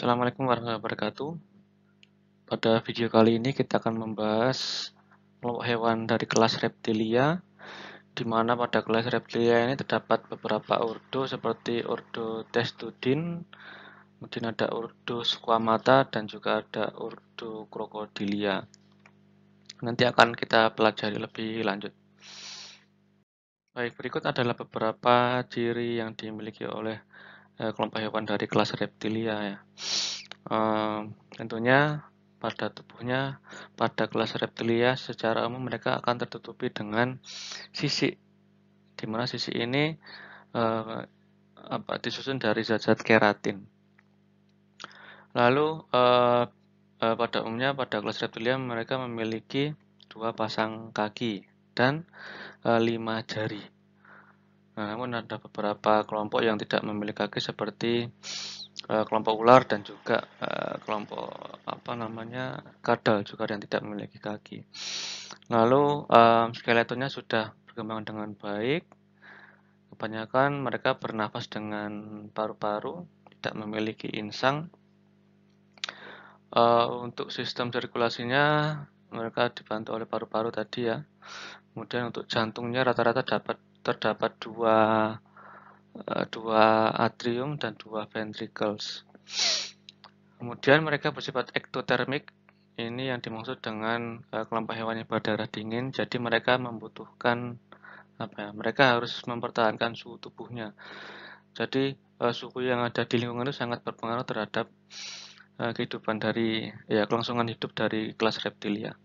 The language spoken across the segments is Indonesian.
Assalamualaikum warahmatullahi wabarakatuh. Pada video kali ini kita akan membahas kelompok hewan dari kelas reptilia, di mana pada kelas reptilia ini terdapat beberapa ordo seperti ordo testudin, kemudian ada ordo squamata dan juga ada ordo krokodilia. Nanti akan kita pelajari lebih lanjut. Baik, berikut adalah beberapa ciri yang dimiliki oleh Eh, kelompok hewan dari kelas reptilia ya. E, tentunya pada tubuhnya pada kelas reptilia secara umum mereka akan tertutupi dengan sisi dimana mana sisi ini e, apa disusun dari zat-zat keratin. Lalu e, e, pada umumnya pada kelas reptilia mereka memiliki dua pasang kaki dan e, lima jari. Namun ada beberapa kelompok yang tidak memiliki kaki seperti uh, kelompok ular dan juga uh, kelompok apa namanya kadal juga yang tidak memiliki kaki. Lalu um, skeletonnya sudah berkembang dengan baik. Kebanyakan mereka bernafas dengan paru-paru, tidak memiliki insang. Uh, untuk sistem sirkulasinya mereka dibantu oleh paru-paru tadi ya. Kemudian untuk jantungnya rata-rata dapat terdapat dua eh, dua atrium dan dua ventricles. Kemudian mereka bersifat ektotermik. Ini yang dimaksud dengan eh, kelompok hewan yang berdarah dingin. Jadi mereka membutuhkan apa ya? Mereka harus mempertahankan suhu tubuhnya. Jadi eh, suhu yang ada di lingkungan itu sangat berpengaruh terhadap Eh, kehidupan dari ya kelangsungan hidup dari kelas reptilia.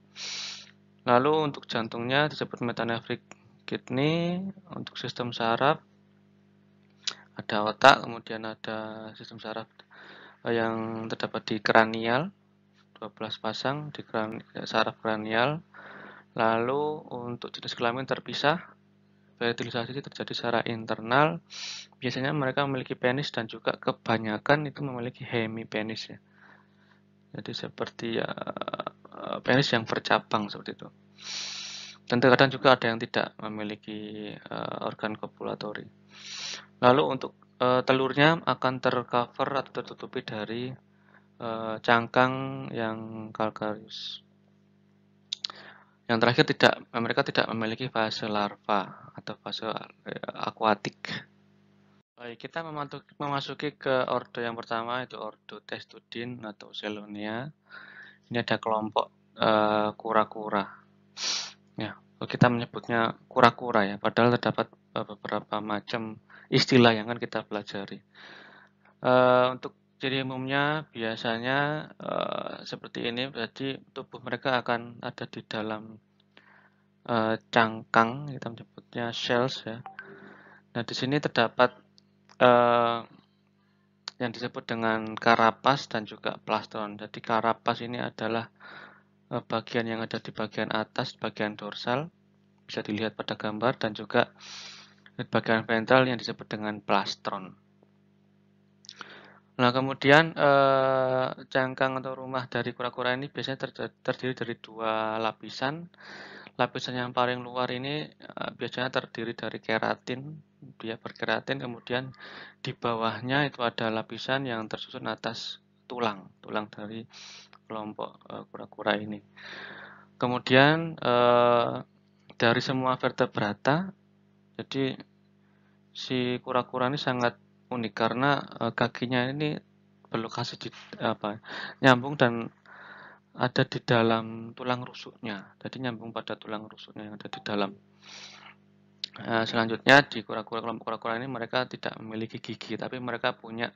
Lalu untuk jantungnya disebut metanefric kidney, untuk sistem saraf ada otak, kemudian ada sistem saraf eh, yang terdapat di kranial 12 pasang di kranial, ya, saraf kranial. Lalu untuk jenis kelamin terpisah fertilisasi terjadi secara internal. Biasanya mereka memiliki penis dan juga kebanyakan itu memiliki hemipenis ya jadi seperti ya eh, penis yang bercabang seperti itu dan terkadang juga ada yang tidak memiliki uh, organ kopulatori lalu untuk uh, telurnya akan tercover atau tertutupi dari uh, cangkang yang kalkarius yang terakhir tidak mereka tidak memiliki fase larva atau fase akuatik Baik, kita memasuki ke ordo yang pertama itu ordo testudin atau selonia. Ini ada kelompok eh, kura-kura. Uh, ya, oh, kita menyebutnya kura-kura ya, padahal terdapat eh, beberapa macam istilah yang akan kita pelajari. Uh, untuk jadi umumnya biasanya uh, seperti ini, berarti tubuh mereka akan ada di dalam uh, cangkang, kita menyebutnya shells ya. Nah, di sini terdapat Eh, yang disebut dengan karapas dan juga plastron. Jadi karapas ini adalah eh, bagian yang ada di bagian atas, bagian dorsal, bisa dilihat pada gambar dan juga bagian ventral yang disebut dengan plastron. Nah, kemudian eh, cangkang atau rumah dari kura-kura ini biasanya terdiri dari dua lapisan lapisan yang paling luar ini uh, biasanya terdiri dari keratin dia berkeratin kemudian di bawahnya itu ada lapisan yang tersusun atas tulang tulang dari kelompok eh, kura-kura uh, ini kemudian uh, dari semua vertebrata jadi si kura-kura ini sangat unik karena kakinya ini berlokasi di apa nyambung dan ada di dalam tulang rusuknya. jadi nyambung pada tulang rusuknya yang ada di dalam. Uh, selanjutnya di kura-kura kelompok kura-kura ini mereka tidak memiliki gigi, tapi mereka punya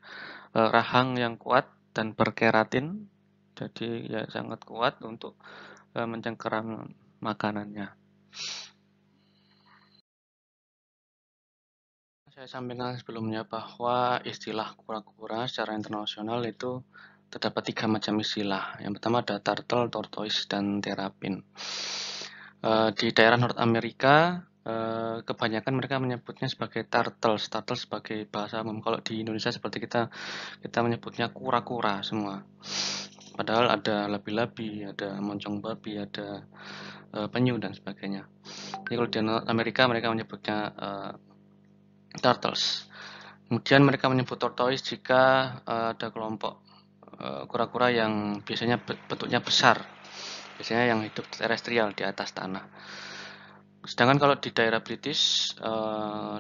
eh, rahang yang kuat dan berkeratin, jadi ya sangat kuat untuk eh, mencengkeram makanannya. Saya sampaikan sebelumnya bahwa istilah kura-kura secara internasional itu terdapat tiga macam istilah. Yang pertama ada turtle, tortoise, dan terrapin. Uh, di daerah North Amerika, uh, eh, kebanyakan mereka menyebutnya sebagai turtle, turtle sebagai bahasa umum. Kalau di Indonesia seperti kita, kita menyebutnya kura-kura semua. Padahal ada labi-labi, ada moncong babi, ada uh, penyu, dan sebagainya. Jadi kalau di North Amerika, mereka menyebutnya uh, turtles. Kemudian mereka menyebut tortoise jika uh, ada kelompok Eh, kura-kura yang biasanya bentuknya besar biasanya yang hidup terestrial di atas tanah sedangkan kalau di daerah British eh,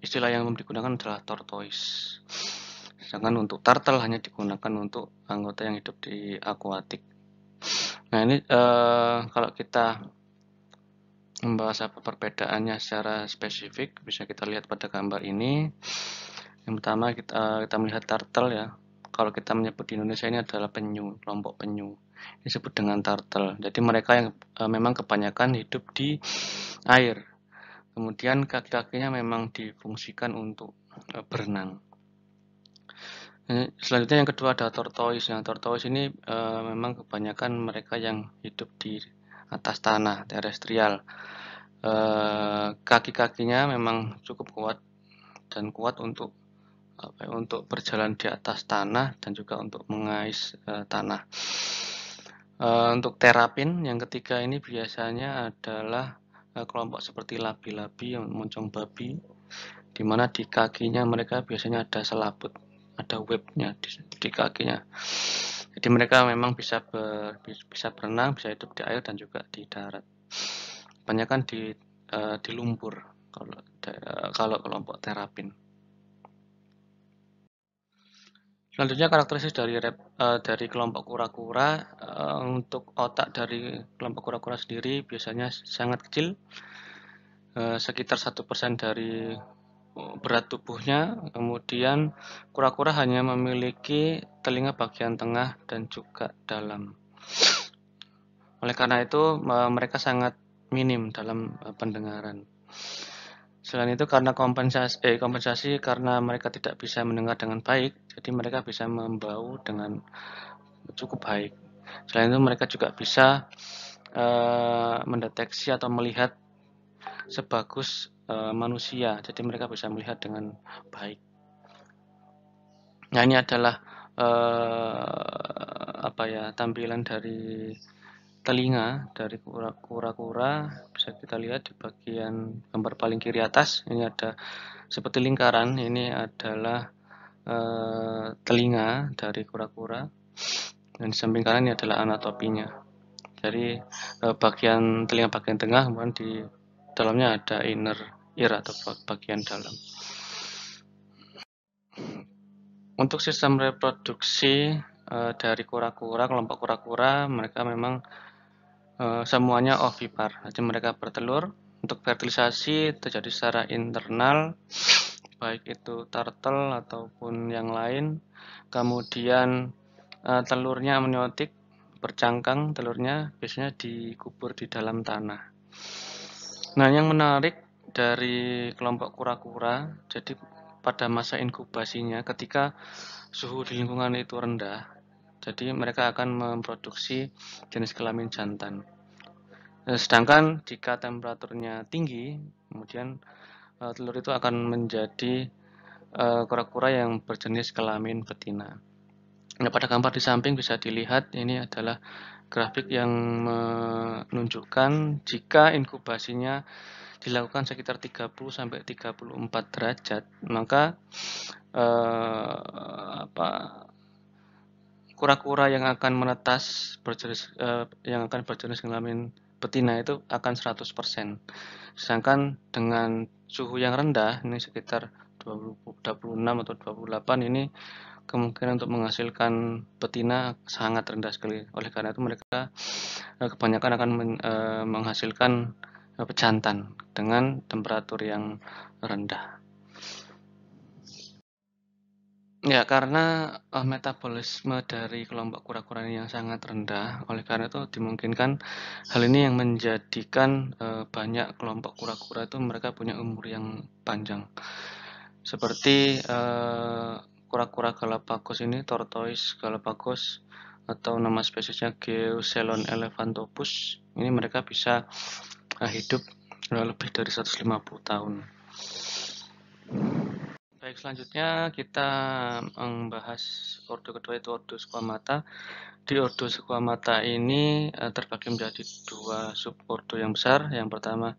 istilah yang digunakan adalah tortoise sedangkan untuk turtle hanya digunakan untuk anggota yang hidup di akuatik nah ini eh, kalau kita membahas apa perbedaannya secara spesifik bisa kita lihat pada gambar ini yang pertama kita kita melihat turtle ya kalau kita menyebut di Indonesia ini adalah penyu, kelompok penyu disebut dengan turtle. Jadi mereka yang e, memang kebanyakan hidup di air. Kemudian kaki-kakinya memang difungsikan untuk e, berenang. E, selanjutnya yang kedua ada tortoise. Yang nah, tortoise ini e, memang kebanyakan mereka yang hidup di atas tanah terestrial. E, kaki-kakinya memang cukup kuat dan kuat untuk apa, ya, untuk berjalan di atas tanah dan juga untuk mengais uh, tanah. Uh, untuk terapin yang ketiga ini biasanya adalah uh, kelompok seperti labi-labi yang moncong babi, di mana di kakinya mereka biasanya ada selaput, ada webnya di, di kakinya. Jadi mereka memang bisa ber, bisa berenang, bisa hidup di air dan juga di darat. kan di uh, di lumpur kalau kalau kelompok terapin. Selanjutnya karakteristik dari rep, uh, dari kelompok kura-kura uh, untuk otak dari kelompok kura-kura sendiri biasanya sangat kecil uh, sekitar satu persen dari berat tubuhnya. Kemudian kura-kura hanya memiliki telinga bagian tengah dan juga dalam. Oleh karena itu mereka sangat minim dalam pendengaran. Selain itu karena kompensasi, eh, kompensasi karena mereka tidak bisa mendengar dengan baik, jadi mereka bisa membau dengan cukup baik. Selain itu mereka juga bisa eh, mendeteksi atau melihat sebagus eh, manusia, jadi mereka bisa melihat dengan baik. Nah ini adalah eh, apa ya tampilan dari telinga dari kura-kura bisa kita lihat di bagian gambar paling kiri atas ini ada seperti lingkaran ini adalah e, telinga dari kura-kura dan di samping kanan ini adalah anatopinya dari e, eh, bagian telinga bagian tengah kemudian di dalamnya ada inner ear atau bagian dalam untuk sistem reproduksi eh, dari kura-kura kelompok kura-kura mereka memang Eh, semuanya ovipar. Jadi mereka bertelur. Untuk fertilisasi terjadi secara internal, baik itu turtle ataupun yang lain. Kemudian eh, telurnya amniotik bercangkang, telurnya biasanya dikubur di dalam tanah. Nah, yang menarik dari kelompok kura-kura, jadi pada masa inkubasinya ketika suhu di lingkungan itu rendah, jadi mereka akan memproduksi jenis kelamin jantan. Eh, sedangkan jika temperaturnya tinggi, kemudian uh, telur itu akan menjadi eh, kura-kura uh, yang berjenis kelamin betina. Nah, pada gambar di samping bisa dilihat ini adalah grafik yang menunjukkan jika inkubasinya dilakukan sekitar 30 sampai 34 derajat, maka eh, apa kura-kura yang akan menetas berjenis uh, yang akan berjenis kelamin betina itu akan 100%. Sedangkan dengan suhu yang rendah ini sekitar 20, 26 atau 28 ini kemungkinan untuk menghasilkan betina sangat rendah sekali. Oleh karena itu mereka eh, kebanyakan akan men, eh, menghasilkan pejantan dengan temperatur yang rendah. Ya, karena, uh, metabolisme dari kelompok kura-kura ini yang sangat rendah, oleh karena itu dimungkinkan hal ini yang menjadikan, uh, banyak kelompok kura-kura itu mereka punya umur yang panjang. Seperti, kura eh, kura-kura Galapagos ini Tortoise Galapagos atau nama spesiesnya Geocelon elephantopus, ini mereka bisa, uh, hidup, lebih dari 150 tahun. Baik, selanjutnya kita membahas ordo kedua itu ordo squamata Di ordo squamata ini eh, terbagi menjadi dua subordo yang besar. Yang pertama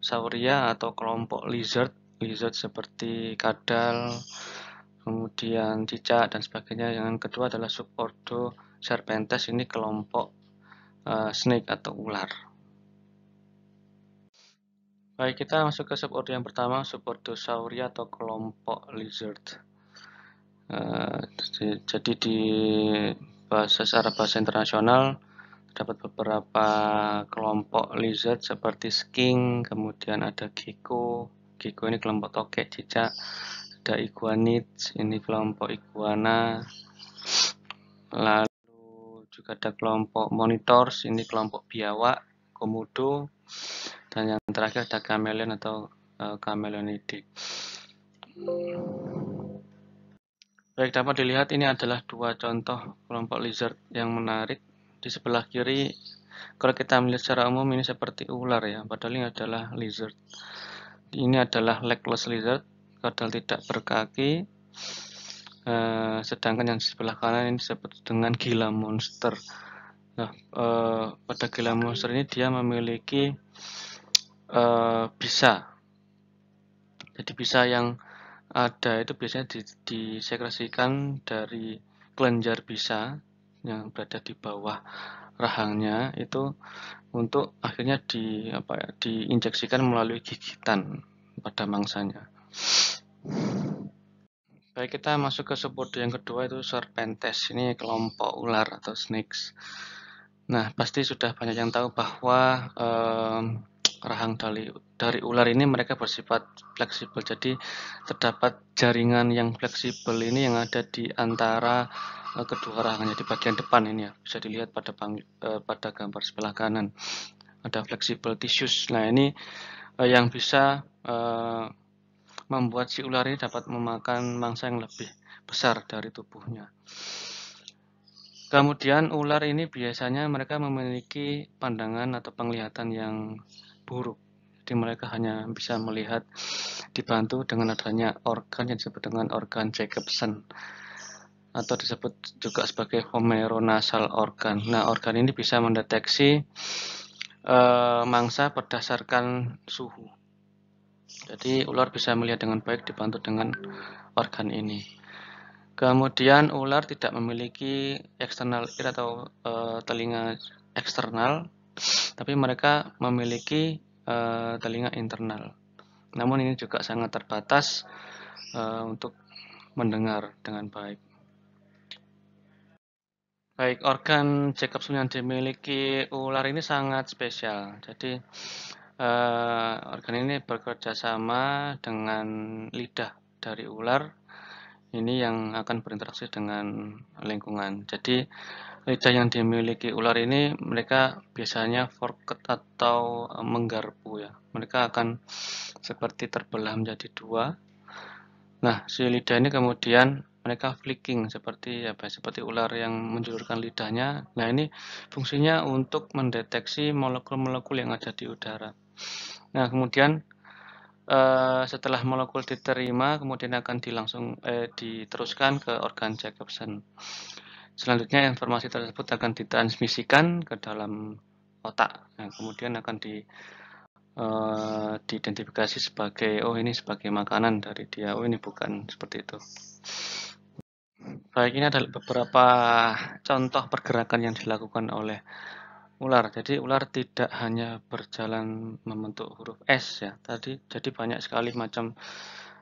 Sauria atau kelompok lizard, lizard seperti kadal, kemudian cicak dan sebagainya. Yang kedua adalah subordo serpentes, ini kelompok uh, snake atau ular. Baik, kita masuk ke subordo yang pertama, subordo atau kelompok lizard. Uh, jadi di bahasa secara bahasa internasional dapat beberapa kelompok lizard seperti skink, kemudian ada gecko. Gecko ini kelompok tokek cicak. Ada iguanid, ini kelompok iguana. Lalu juga ada kelompok monitors, ini kelompok biawak, komodo dan yang terakhir ada kamelen atau uh, baik dapat dilihat ini adalah dua contoh kelompok lizard yang menarik di sebelah kiri kalau kita melihat secara umum ini seperti ular ya padahal ini adalah lizard ini adalah legless lizard kadal tidak berkaki uh, sedangkan yang di sebelah kanan ini disebut dengan gila monster nah, uh, pada gila monster ini dia memiliki Eh, bisa jadi bisa yang ada itu biasanya di, disekresikan dari kelenjar bisa yang berada di bawah rahangnya itu untuk akhirnya di apa ya, diinjeksikan melalui gigitan pada mangsanya. Baik kita masuk ke subordo yang kedua itu serpentes ini kelompok ular atau snakes. Nah pasti sudah banyak yang tahu bahwa eh, rahang dari, dari ular ini mereka bersifat fleksibel. Jadi terdapat jaringan yang fleksibel ini yang ada di antara uh, kedua rahangnya di bagian depan ini ya. Bisa dilihat pada bang, uh, eh, pada gambar sebelah kanan. Ada fleksibel tissues. Nah, ini uh, yang bisa uh, membuat si ular ini dapat memakan mangsa yang lebih besar dari tubuhnya. Kemudian ular ini biasanya mereka memiliki pandangan atau penglihatan yang buruk. Jadi mereka hanya bisa melihat dibantu dengan adanya organ yang disebut dengan organ Jacobson atau disebut juga sebagai homeronasal organ. Nah, organ ini bisa mendeteksi e, mangsa berdasarkan suhu. Jadi ular bisa melihat dengan baik dibantu dengan organ ini. Kemudian ular tidak memiliki external ear atau e, telinga eksternal tapi mereka memiliki e, telinga internal. Namun ini juga sangat terbatas e, untuk mendengar dengan baik. Baik, organ Jacobson yang dimiliki ular ini sangat spesial. Jadi e, organ ini bekerja sama dengan lidah dari ular ini yang akan berinteraksi dengan lingkungan. Jadi lidah yang dimiliki ular ini mereka biasanya forket atau eh, menggarpu ya mereka akan seperti terbelah menjadi dua nah si lidah ini kemudian mereka flicking seperti apa ya, seperti ular yang menjulurkan lidahnya nah ini fungsinya untuk mendeteksi molekul-molekul yang ada di udara nah kemudian Uh, setelah molekul diterima kemudian akan dilangsung eh, diteruskan ke organ Jacobson Selanjutnya informasi tersebut akan ditransmisikan ke dalam otak, nah, kemudian akan di e, diidentifikasi sebagai oh ini sebagai makanan dari dia, oh ini bukan seperti itu. Baik, ini adalah beberapa contoh pergerakan yang dilakukan oleh ular. Jadi ular tidak hanya berjalan membentuk huruf S ya. Tadi jadi banyak sekali macam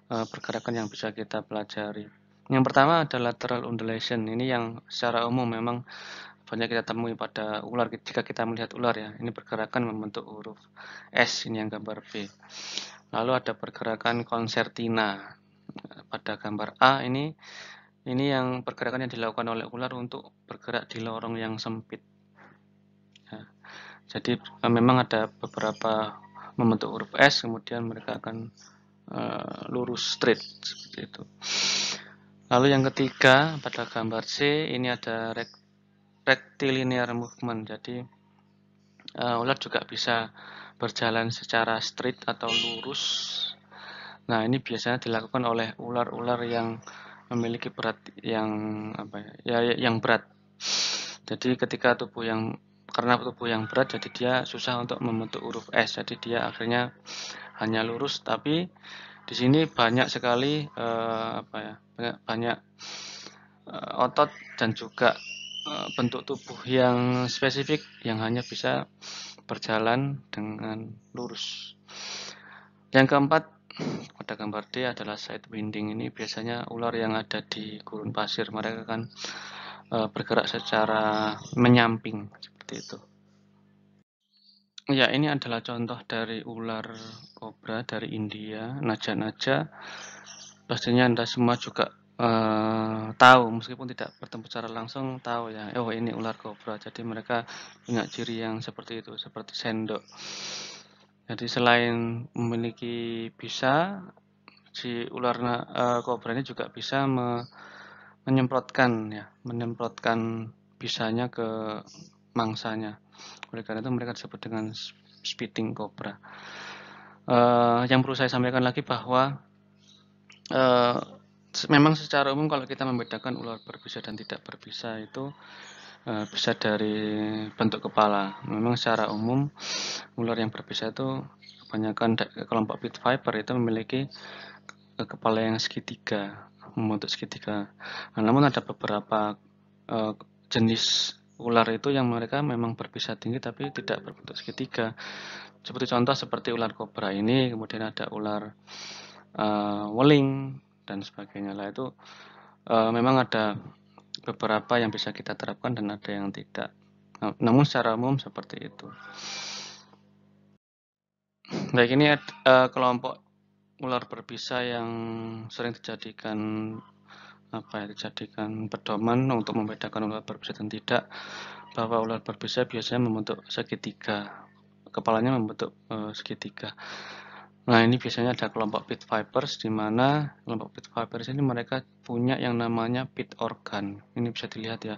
e, pergerakan yang bisa kita pelajari. Yang pertama adalah lateral undulation. Ini yang secara umum memang banyak kita temui pada ular jika kita melihat ular ya. Ini pergerakan membentuk huruf S ini yang gambar B. Lalu ada pergerakan concertina. Pada gambar A ini ini yang pergerakan yang dilakukan oleh ular untuk bergerak di lorong yang sempit. Ya. Jadi eh, memang ada beberapa membentuk huruf S kemudian mereka akan uh, lurus straight seperti itu. Lalu yang ketiga pada gambar C ini ada rectilinear movement. Jadi uh, ular juga bisa berjalan secara straight atau lurus. Nah ini biasanya dilakukan oleh ular-ular yang memiliki berat yang apa ya, ya yang berat. Jadi ketika tubuh yang karena tubuh yang berat jadi dia susah untuk membentuk huruf S. Jadi dia akhirnya hanya lurus tapi di sini banyak sekali uh, apa ya banyak, banyak uh, otot dan juga uh, bentuk tubuh yang spesifik yang hanya bisa berjalan dengan lurus. Yang keempat pada gambar D adalah side winding ini biasanya ular yang ada di gurun pasir mereka akan uh, bergerak secara menyamping seperti itu. Ya, ini adalah contoh dari ular kobra dari India, naja-naja. Pastinya Anda semua juga uh, tahu, meskipun tidak bertemu secara langsung, tahu ya, oh ini ular kobra. Jadi mereka punya ciri yang seperti itu, seperti sendok. Jadi selain memiliki bisa, si ular uh, kobra ini juga bisa me menyemprotkan ya, menyemprotkan bisanya ke mangsanya. Oleh karena itu mereka disebut dengan spitting cobra. Uh, yang perlu saya sampaikan lagi bahwa uh, memang secara umum kalau kita membedakan ular berbisa dan tidak berbisa itu eh, bisa dari bentuk kepala. Memang secara umum ular yang berbisa itu kebanyakan kelompok pit viper itu memiliki kepala yang segitiga, membentuk segitiga. Nah, namun ada beberapa uh, jenis ular itu yang mereka memang berpisah tinggi tapi tidak berbentuk segitiga. Seperti contoh seperti ular kobra ini, kemudian ada ular uh, weling dan sebagainya lah itu uh, memang ada beberapa yang bisa kita terapkan dan ada yang tidak. Nah, namun secara umum seperti itu. Baik ini uh, kelompok ular berbisa yang sering dijadikan apa dijadikan pedoman untuk membedakan ular berbisa dan tidak bahwa ular berbisa biasanya membentuk segitiga kepalanya membentuk e, segitiga nah ini biasanya ada kelompok pit vipers di mana kelompok pit vipers ini mereka punya yang namanya pit organ ini bisa dilihat ya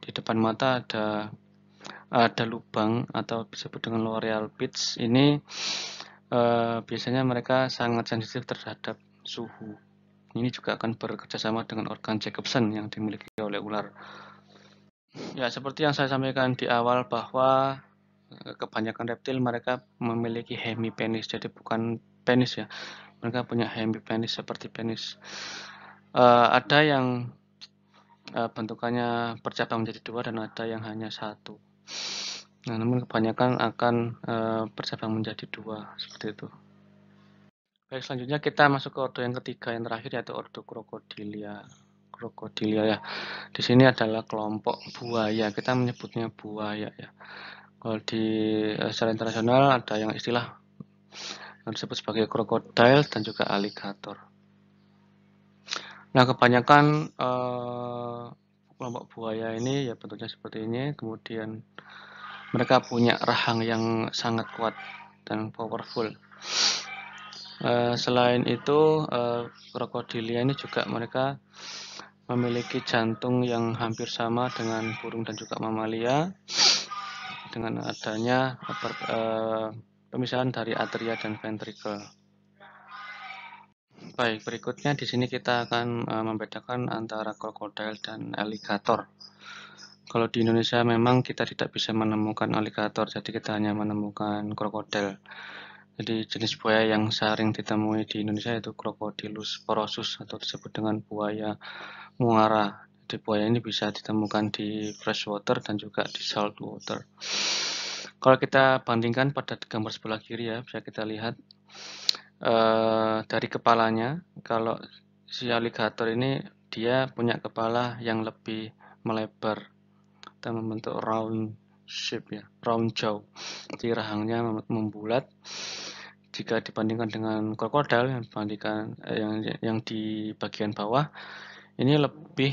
di depan mata ada ada lubang atau disebut dengan loreal pits ini e, biasanya mereka sangat sensitif terhadap suhu ini juga akan bekerjasama dengan organ Jacobson yang dimiliki oleh ular. Ya, seperti yang saya sampaikan di awal bahwa eh, kebanyakan reptil mereka memiliki hemipenis, jadi bukan penis ya. Mereka punya hemipenis seperti penis. Uh, ada yang uh, bentukannya bercabang menjadi dua dan ada yang hanya satu. Nah, namun kebanyakan akan uh, bercabang menjadi dua seperti itu. Baik, selanjutnya kita masuk ke ordo yang ketiga yang terakhir yaitu ordo krokodilia. Krokodilia ya. Di sini adalah kelompok buaya. Kita menyebutnya buaya ya. Kalau di eh, secara internasional ada yang istilah yang disebut sebagai krokodil dan juga alligator. Nah, kebanyakan eh, kelompok buaya ini ya bentuknya seperti ini. Kemudian mereka punya rahang yang sangat kuat dan powerful. Eh, selain itu, uh, krokodilia ini juga mereka memiliki jantung yang hampir sama dengan burung dan juga mamalia dengan adanya per, uh, pemisahan dari atria dan ventrikel. Baik, berikutnya di sini kita akan uh, membedakan antara krokodil dan alligator. Kalau di Indonesia memang kita tidak bisa menemukan alligator, jadi kita hanya menemukan krokodil. Jadi jenis buaya yang sering ditemui di Indonesia itu Crocodilus porosus atau disebut dengan buaya muara. Jadi buaya ini bisa ditemukan di freshwater dan juga di saltwater. Kalau kita bandingkan pada gambar sebelah kiri ya, bisa kita lihat eh, dari kepalanya. Kalau si alligator ini dia punya kepala yang lebih melebar, dan membentuk round shape ya, round jaw. Jadi rahangnya membulat jika dibandingkan dengan krokodil yang dibandingkan eh, yang yang di bagian bawah ini lebih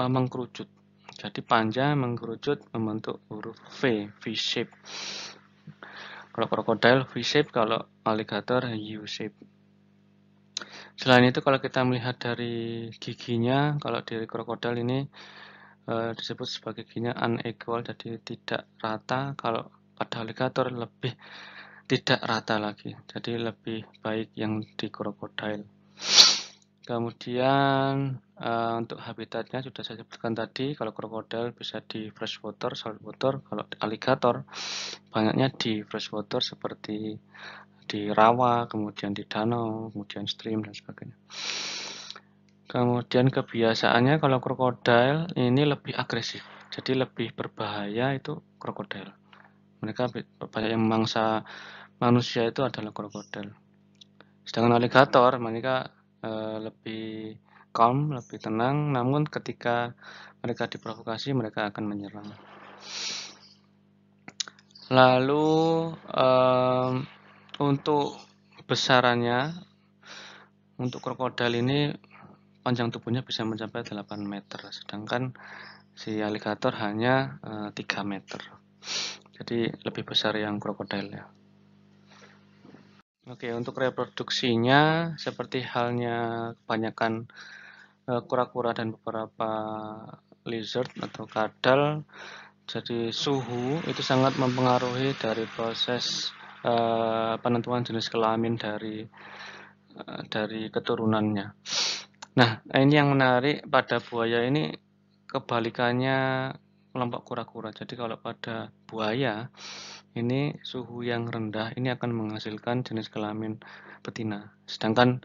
eh, mengkerucut. Jadi panjang mengkerucut membentuk huruf V, V shape. Kalau krokodil V shape, kalau alligator U shape. Selain itu kalau kita melihat dari giginya, kalau dari krokodil ini Eh, disebut sebagai gini unequal jadi tidak rata kalau pada aligator lebih tidak rata lagi jadi lebih baik yang di krokodil kemudian uh, untuk habitatnya sudah saya sebutkan tadi kalau krokodil bisa di freshwater saltwater kalau aligator banyaknya di freshwater seperti di rawa kemudian di danau kemudian stream dan sebagainya Kemudian kebiasaannya kalau krokodil ini lebih agresif, jadi lebih berbahaya itu krokodil. Mereka banyak yang mangsa manusia itu adalah krokodil. Sedangkan alligator mereka e, lebih calm, lebih tenang, namun ketika mereka diprovokasi mereka akan menyerang. Lalu e, untuk besarannya untuk krokodil ini panjang tubuhnya bisa mencapai 8 meter, sedangkan si alligator hanya e, eh, 3 meter. Jadi lebih besar yang krokodil ya. Oke, untuk reproduksinya seperti halnya kebanyakan eh, kura-kura e, dan beberapa lizard atau kadal. Jadi suhu itu sangat mempengaruhi dari proses uh, penentuan jenis kelamin dari uh, dari keturunannya. Nah, ini yang menarik pada buaya ini kebalikannya kelompok kura-kura. Jadi kalau pada buaya ini suhu yang rendah ini akan menghasilkan jenis kelamin betina. Sedangkan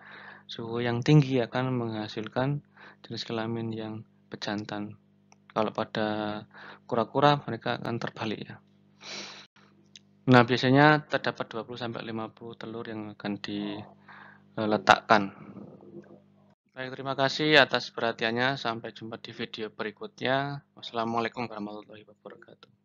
suhu yang tinggi akan menghasilkan jenis kelamin yang pejantan. Kalau pada kura-kura mereka akan terbalik ya. Nah, biasanya terdapat 20 sampai 50 telur yang akan diletakkan eh, Baik, terima kasih atas perhatiannya. Sampai jumpa di video berikutnya. Wassalamualaikum warahmatullahi wabarakatuh.